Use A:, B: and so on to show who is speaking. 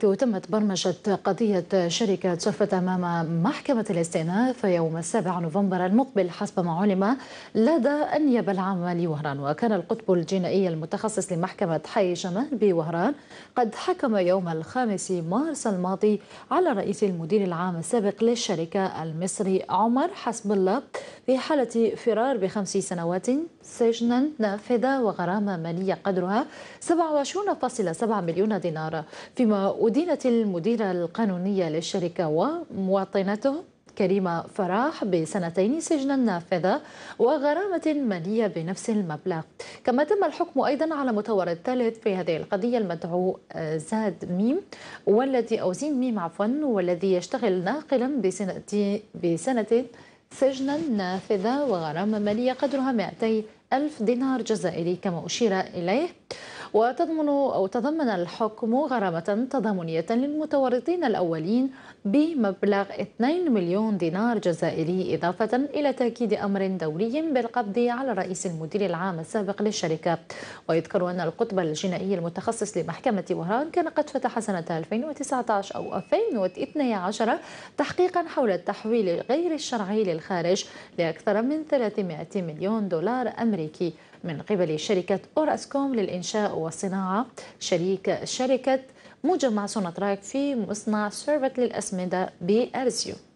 A: تمت برمجة قضية شركة جفت أمام محكمة الاستئناف يوم 7 نوفمبر المقبل حسب ما علم لدى النيابة العامة لوهران وكان القطب الجنائي المتخصص لمحكمة حي جمال بوهران قد حكم يوم الخامس مارس الماضي على رئيس المدير العام السابق للشركة المصري عمر حسب الله في حالة فرار بخمس سنوات سجنا نافذة وغرامة مالية قدرها 27.7 مليون دينار فيما أدينت المديرة القانونية للشركة ومواطنته كريمة فراح بسنتين سجنا نافذة وغرامة مالية بنفس المبلغ كما تم الحكم أيضا على متورط الثالث في هذه القضية المدعو آه، زاد ميم والذي أو زين ميم عفوا والذي يشتغل ناقلا بسنة بسنة سجنا نافذة وغرامة مالية قدرها 200 ألف دينار جزائري كما أشير إليه وتضمن أو تضمن الحكم غرامة تضامنية للمتورطين الأولين بمبلغ 2 مليون دينار جزائري إضافة إلى تأكيد أمر دولي بالقبض على رئيس المدير العام السابق للشركة ويذكر أن القطب الجنائي المتخصص لمحكمة وهران كان قد فتح سنة 2019 أو 2012 تحقيقا حول التحويل غير الشرعي للخارج لأكثر من 300 مليون دولار أمريكي من قبل شركة أوراسكوم للإنشاء وصناعة شريك شركة مجمع سونترايك في مصنع سيرفت للأسمدة بأرزيو